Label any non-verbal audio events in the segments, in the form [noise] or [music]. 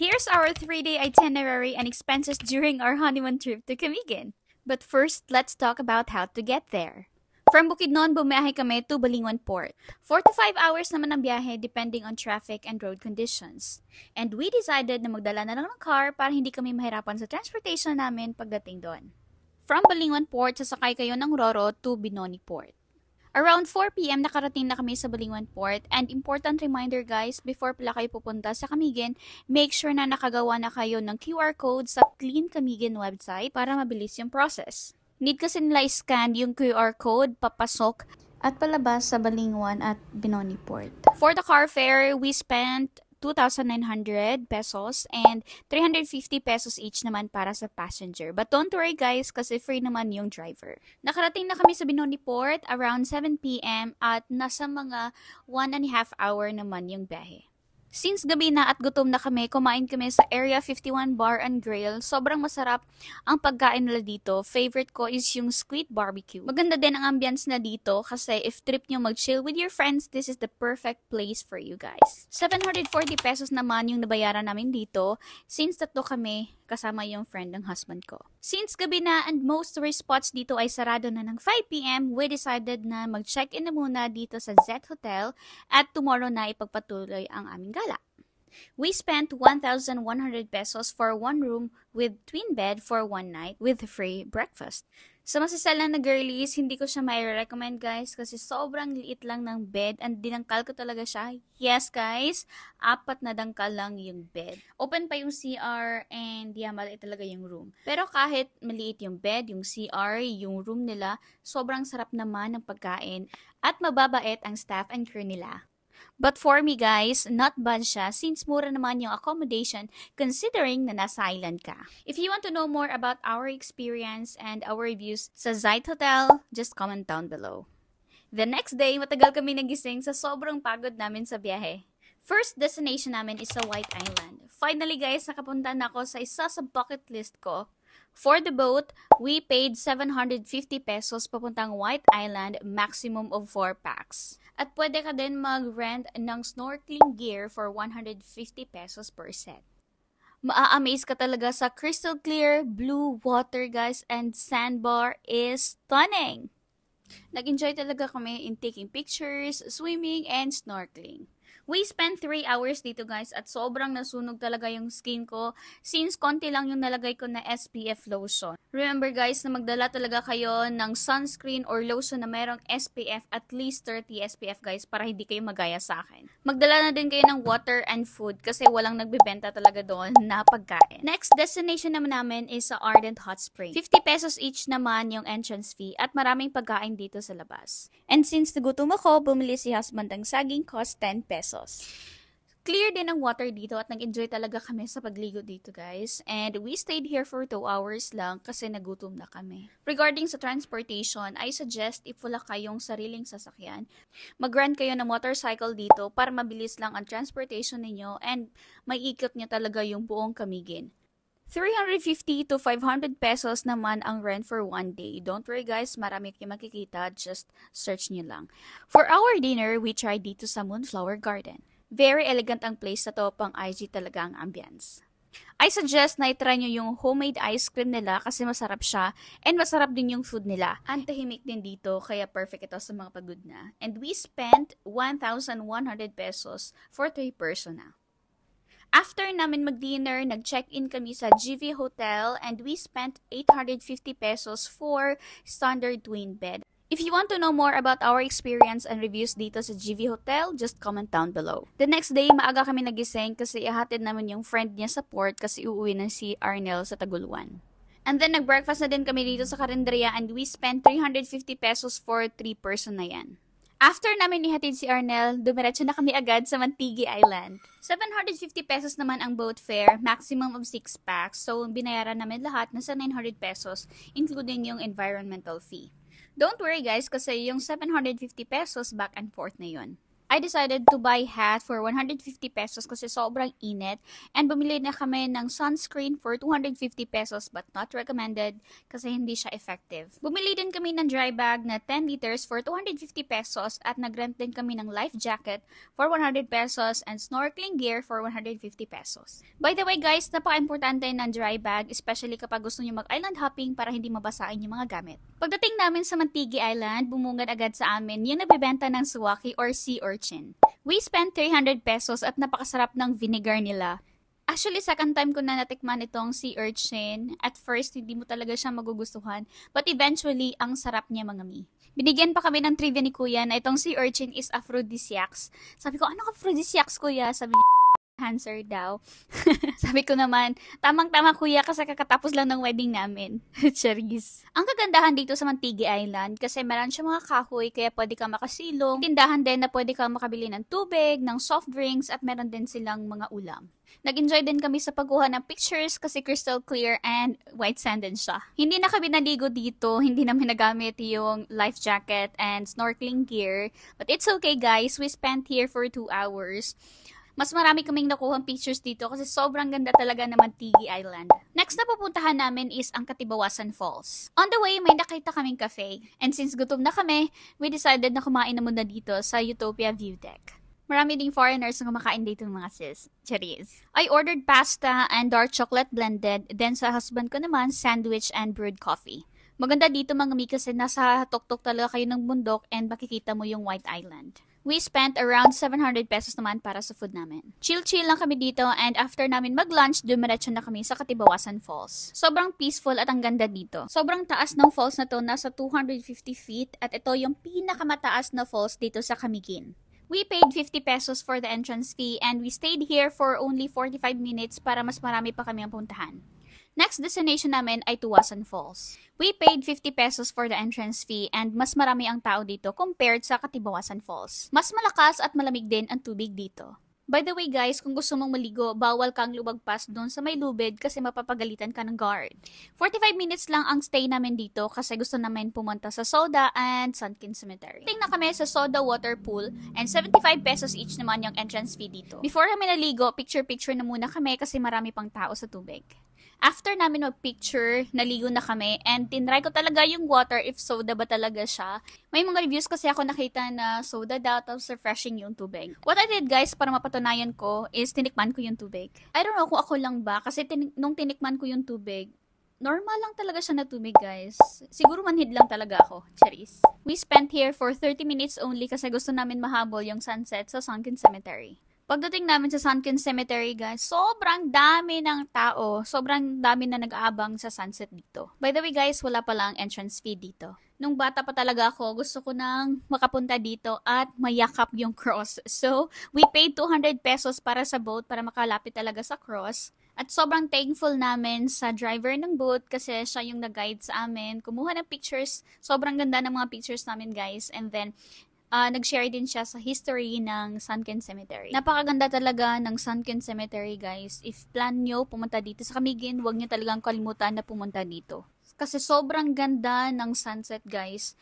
Here's our three-day itinerary and expenses during our honeymoon trip to Camigan. But first, let's talk about how to get there. From Bukidnon, bumiyahe kami to Balingon Port. 4 to 5 hours naman ang biyahe depending on traffic and road conditions. And we decided na magdala na lang ng car para hindi kami mahirapan sa transportation namin pagdating doon. From Balingon Port, sasakay kayo ng Roro to Binoni Port. Around 4pm, nakarating na kami sa Balingwan Port. And important reminder guys, before pala kayo pupunta sa Kamigin, make sure na nakagawa na kayo ng QR code sa Clean Kamigin website para mabilis yung process. Need kasi nila scan yung QR code, papasok, at palabas sa Balingwan at Binoni Port. For the car fare, we spent 2,900 pesos and 350 pesos each naman para sa passenger. But don't worry guys kasi free naman yung driver. Nakarating na kami sa Binoni Port around 7 p.m. at nasa mga 1 and a half hour naman yung biyahe. Since gabi na at gutom na kami, kumain kami sa Area 51 Bar and Grill. Sobrang masarap ang pagkain nila dito. Favorite ko is yung squid barbecue. Maganda din ang ambience na dito kasi if trip nyo mag-chill with your friends, this is the perfect place for you guys. 740 pesos naman yung nabayaran namin dito. Since tatlo kami, kasama yung friend ng husband ko. Since gabi na and most tourist spots dito ay sarado na ng 5pm, we decided na mag-check-in na muna dito sa Z Hotel at tomorrow na ipagpatuloy ang aming gala. We spent 1,100 pesos for one room with twin bed for one night with free breakfast. Sa masasalang na girlies, hindi ko siya may recommend guys kasi sobrang liit lang ng bed and dinangkal ko talaga siya. Yes guys, apat na dangkal lang yung bed. Open pa yung CR and yeah, maliit talaga yung room. Pero kahit maliit yung bed, yung CR, yung room nila, sobrang sarap naman ng pagkain at mababait ang staff and crew nila. But for me guys, not bad siya since mura naman yung accommodation considering na nasa island ka. If you want to know more about our experience and our reviews sa Zeit Hotel, just comment down below. The next day, matagal kami nagising sa sobrang pagod namin sa biyahe. First destination namin is sa White Island. Finally guys, nakapunta na ako sa isa sa bucket list ko For the boat, we paid 750 pesos papuntang White Island, maximum of 4 packs. At pwede ka din mag-rent ng snorkeling gear for 150 pesos per set. Maa-amaze ka talaga sa crystal clear blue water guys and sandbar is stunning! Nag-enjoy talaga kami in taking pictures, swimming, and snorkeling. We spent 3 hours dito guys at sobrang nasunog talaga yung skin ko since konti lang yung nalagay ko na SPF lotion. Remember guys na magdala talaga kayo ng sunscreen or lotion na merong SPF at least 30 SPF guys para hindi kayo magaya sa akin. Magdala na din kayo ng water and food kasi walang nagbibenta talaga doon na pagkain. Next destination naman namin is sa Ardent Hot Spring. 50 pesos each naman yung entrance fee at maraming pagkain dito sa labas. And since nagutom ako, bumili si husband ng saging cost 10 pesos. Santos. Clear din ang water dito at nag-enjoy talaga kami sa pagligo dito guys. And we stayed here for 2 hours lang kasi nagutom na kami. Regarding sa transportation, I suggest if wala kayong sariling sasakyan, mag kayo ng motorcycle dito para mabilis lang ang transportation ninyo and maikot nyo talaga yung buong kamigin. 350 to 500 pesos naman ang rent for one day. Don't worry guys, marami kayo makikita. Just search nyo lang. For our dinner, we tried dito sa Moonflower Garden. Very elegant ang place na to. Pang IG talaga ang ambience. I suggest na itry nyo yung homemade ice cream nila kasi masarap siya and masarap din yung food nila. Ang din dito kaya perfect ito sa mga pagod na. And we spent 1,100 pesos for 3 persona. After namin mag-dinner, nag-check-in kami sa GV Hotel and we spent 850 pesos for standard twin bed. If you want to know more about our experience and reviews dito sa GV Hotel, just comment down below. The next day, maaga kami nagising kasi ihatid naman yung friend niya sa port kasi uuwi na si Arnel sa Taguluan. And then, nag-breakfast na din kami dito sa Karindria and we spent 350 pesos for 3 person na yan. After namin nihatid si Arnel, dumiretso na kami agad sa Mantigi Island. 750 pesos naman ang boat fare, maximum of 6 packs. So, binayaran namin lahat nasa 900 pesos, including yung environmental fee. Don't worry guys, kasi yung 750 pesos back and forth na yun. I decided to buy hat for 150 pesos kasi sobrang init. And bumili na kami ng sunscreen for 250 pesos but not recommended kasi hindi siya effective. Bumili din kami ng dry bag na 10 liters for 250 pesos at nagrent din kami ng life jacket for 100 pesos and snorkeling gear for 150 pesos. By the way guys, napaka-importante ng dry bag especially kapag gusto nyo mag-island hopping para hindi mabasain yung mga gamit. Pagdating namin sa Mantigi Island, bumungad agad sa amin yung nabibenta ng suwaki or sea or fortune. We spent 300 pesos at napakasarap ng vinegar nila. Actually, second time ko na natikman itong sea urchin. At first, hindi mo talaga siya magugustuhan. But eventually, ang sarap niya mga mi. Binigyan pa kami ng trivia ni kuya na itong sea urchin is aphrodisiacs. Sabi ko, ano ka aphrodisiacs kuya? Sabi niya, cancer daw. [laughs] Sabi ko naman, tamang-tama kuya kasi kakatapos lang ng wedding namin. [laughs] Charis. Ang kagandahan dito sa Mantigi Island kasi meron siya mga kahoy kaya pwede kang makasilong. Tindahan din na pwede kang makabili ng tubig, ng soft drinks at meron din silang mga ulam. Nag-enjoy din kami sa pagkuha ng pictures kasi crystal clear and white sand din siya. Hindi na kami naligo dito, hindi namin nagamit yung life jacket and snorkeling gear. But it's okay guys, we spent here for two hours. Mas marami kaming nakuhang pictures dito kasi sobrang ganda talaga ng Mantigi Island. Next na pupuntahan namin is ang Katibawasan Falls. On the way, may nakita kaming cafe. And since gutom na kami, we decided na kumain na muna dito sa Utopia View Deck. Marami ding foreigners na kumakain dito mga sis. Cheries. I ordered pasta and dark chocolate blended. Then sa husband ko naman, sandwich and brewed coffee. Maganda dito mga mi kasi eh, nasa tuktok talaga kayo ng bundok and makikita mo yung White Island. We spent around 700 pesos naman para sa food namin. Chill-chill lang kami dito and after namin mag-lunch, dumiretso na kami sa Katibawasan Falls. Sobrang peaceful at ang ganda dito. Sobrang taas ng falls na to, nasa 250 feet at ito yung pinakamataas na falls dito sa Kamigin. We paid 50 pesos for the entrance fee and we stayed here for only 45 minutes para mas marami pa kami ang puntahan. Next destination namin ay Tuwasan Falls. We paid 50 pesos for the entrance fee and mas marami ang tao dito compared sa Katibawasan Falls. Mas malakas at malamig din ang tubig dito. By the way guys, kung gusto mong maligo, bawal kang lumagpas doon sa may lubid kasi mapapagalitan ka ng guard. 45 minutes lang ang stay namin dito kasi gusto namin pumunta sa Soda and Sunken Cemetery. Tingnan kami sa Soda Water Pool and 75 pesos each naman yung entrance fee dito. Before kami naligo, picture-picture na muna kami kasi marami pang tao sa tubig after namin mag-picture, naligo na kami, and tinry ko talaga yung water if soda ba talaga siya. May mga reviews kasi ako nakita na soda daw, tapos refreshing yung tubig. What I did guys, para mapatunayan ko, is tinikman ko yung tubig. I don't know kung ako lang ba, kasi tin- nung tinikman ko yung tubig, normal lang talaga siya na tubig, guys. Siguro manhid lang talaga ako. Charis. We spent here for 30 minutes only kasi gusto namin mahabol yung sunset sa Sunken Cemetery. Pagdating namin sa Sunken Cemetery, guys, sobrang dami ng tao. Sobrang dami na nag-aabang sa sunset dito. By the way, guys, wala pa lang entrance fee dito. Nung bata pa talaga ako, gusto ko nang makapunta dito at mayakap yung cross. So, we paid 200 pesos para sa boat para makalapit talaga sa cross. At sobrang thankful namin sa driver ng boat kasi siya yung nag-guide sa amin. Kumuha ng pictures. Sobrang ganda ng mga pictures namin, guys. And then, uh, nag-share din siya sa history ng Sunken Cemetery. Napakaganda talaga ng Sunken Cemetery, guys. If plan nyo pumunta dito sa Kamigin, huwag nyo talagang kalimutan na pumunta dito. Kasi sobrang ganda ng sunset, guys.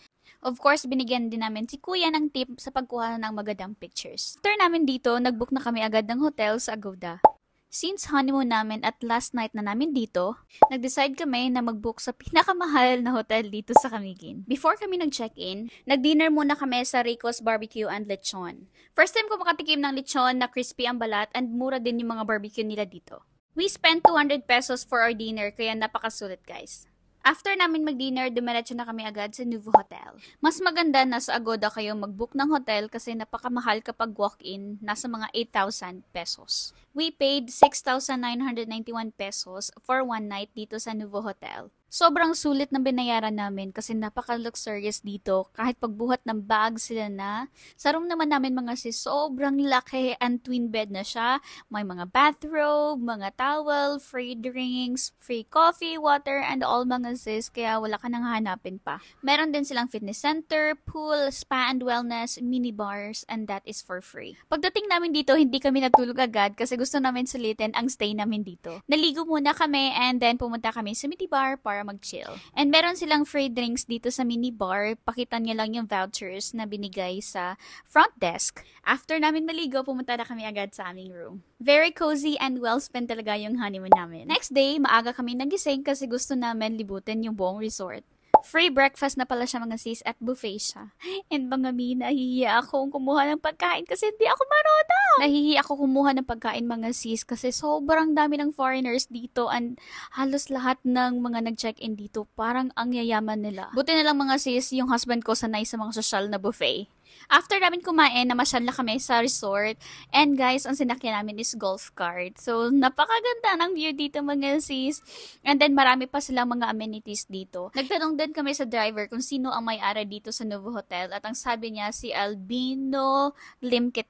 Of course, binigyan din namin si Kuya ng tip sa pagkuha ng magandang pictures. After namin dito, nagbook na kami agad ng hotel sa Agoda. Since honeymoon namin at last night na namin dito, nag-decide kami na mag-book sa pinakamahal na hotel dito sa Kamigin. Before kami nag-check-in, nag-dinner muna kami sa Rico's Barbecue and Lechon. First time ko makatikim ng lechon na crispy ang balat and mura din yung mga barbecue nila dito. We spent 200 pesos for our dinner kaya napakasulit guys. After namin mag-dinner, dumiretso na kami agad sa Nuvo Hotel. Mas maganda na sa Agoda kayo mag-book ng hotel kasi napakamahal kapag walk-in, nasa mga 8,000 pesos. We paid 6,991 pesos for one night dito sa Nuvo Hotel. Sobrang sulit ng binayaran namin kasi napaka-luxurious dito. Kahit pagbuhat ng bag sila na. Sa room naman namin mga sis, sobrang laki and twin bed na siya. May mga bathrobe, mga towel, free drinks, free coffee, water, and all mga sis. Kaya wala ka nang hanapin pa. Meron din silang fitness center, pool, spa and wellness, mini bars, and that is for free. Pagdating namin dito, hindi kami natulog agad kasi gusto namin sulitin ang stay namin dito. Naligo muna kami and then pumunta kami sa mini bar para para mag-chill. And meron silang free drinks dito sa mini bar. Pakita niya lang yung vouchers na binigay sa front desk. After namin maligo, pumunta na kami agad sa aming room. Very cozy and well spent talaga yung honeymoon namin. Next day, maaga kami nagising kasi gusto namin libutin yung buong resort. Free breakfast na pala siya mga sis at buffet siya. And mga mi, nahihiya akong kumuha ng pagkain kasi hindi ako marunong. Nahihiya ako kumuha ng pagkain mga sis kasi sobrang dami ng foreigners dito and halos lahat ng mga nag-check-in dito parang ang yayaman nila. Buti na lang mga sis, yung husband ko sanay sa mga social na buffet. After namin kumain, namasyal na kami sa resort. And guys, ang sinakyan namin is golf cart. So, napakaganda ng view dito mga sis. And then, marami pa silang mga amenities dito. Nagtanong din kami sa driver kung sino ang may-ara dito sa Novo Hotel. At ang sabi niya, si Albino Limkit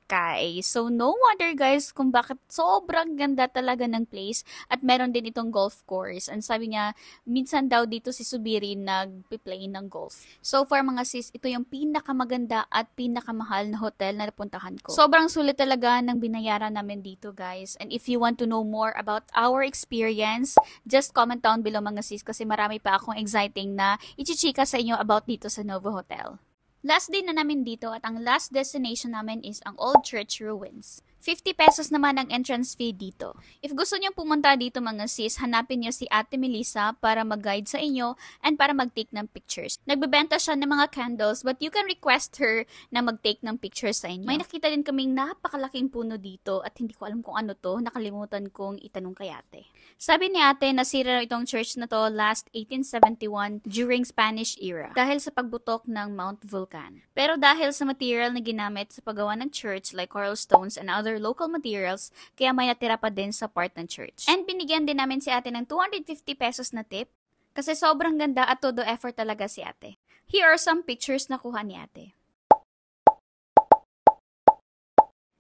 So, no wonder guys kung bakit sobrang ganda talaga ng place. At meron din itong golf course. And sabi niya, minsan daw dito si Subiri nagpi-play ng golf. So far mga sis, ito yung pinakamaganda at at pinakamahal na hotel na napuntahan ko. Sobrang sulit talaga ng binayaran namin dito, guys. And if you want to know more about our experience, just comment down below mga sis kasi marami pa akong exciting na ichichika sa inyo about dito sa Novo Hotel. Last day na namin dito at ang last destination namin is ang Old Church Ruins. 50 pesos naman ang entrance fee dito. If gusto niyong pumunta dito mga sis, hanapin niyo si Ate Melissa para mag-guide sa inyo and para mag-take ng pictures. Nagbebenta siya ng mga candles but you can request her na mag-take ng pictures sa inyo. May nakita din kaming napakalaking puno dito at hindi ko alam kung ano to. Nakalimutan kong itanong kay ate. Sabi ni ate, nasira raw itong church na to last 1871 during Spanish era dahil sa pagbutok ng Mount Vulcan. Pero dahil sa material na ginamit sa paggawa ng church like coral stones and other other local materials kaya may natira pa din sa part ng church. And binigyan din namin si ate ng 250 pesos na tip kasi sobrang ganda at todo effort talaga si ate. Here are some pictures na kuha ni ate.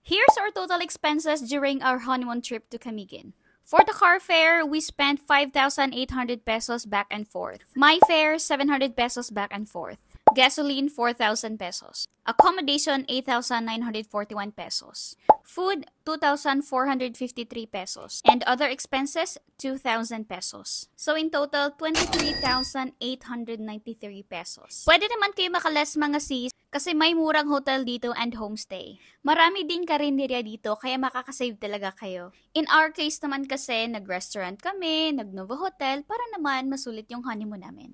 Here's our total expenses during our honeymoon trip to Camiguin. For the car fare, we spent 5,800 pesos back and forth. My fare, 700 pesos back and forth. Gasoline, 4,000 pesos. Accommodation, 8,941 pesos. Food, 2,453 pesos. And other expenses, 2,000 pesos. So in total, 23,893 pesos. Pwede naman kayo makaless mga sis kasi may murang hotel dito and homestay. Marami din karinderya dito kaya makakasave talaga kayo. In our case naman kasi, nag-restaurant kami, nag-Nova Hotel para naman masulit yung honeymoon namin.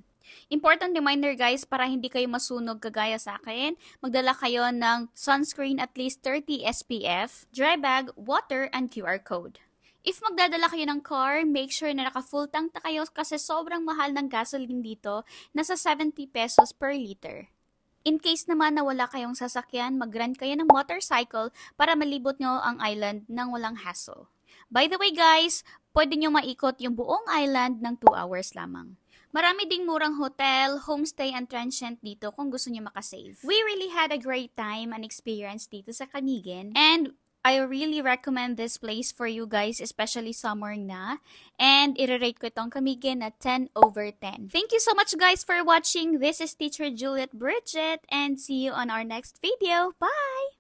Important reminder guys, para hindi kayo masunog kagaya sa akin, magdala kayo ng sunscreen at least 30 SPF, dry bag, water, and QR code. If magdadala kayo ng car, make sure na naka-full tank na kayo kasi sobrang mahal ng gasoline dito, nasa 70 pesos per liter. In case naman na wala kayong sasakyan, mag kayo ng motorcycle para malibot nyo ang island nang walang hassle. By the way guys, pwede nyo maikot yung buong island ng 2 hours lamang. Marami ding murang hotel, homestay, and transient dito kung gusto niyo makasave. We really had a great time and experience dito sa Kanigen. And I really recommend this place for you guys, especially summer na. And i-rate ko itong kamigin na 10 over 10. Thank you so much guys for watching. This is Teacher Juliet Bridget and see you on our next video. Bye!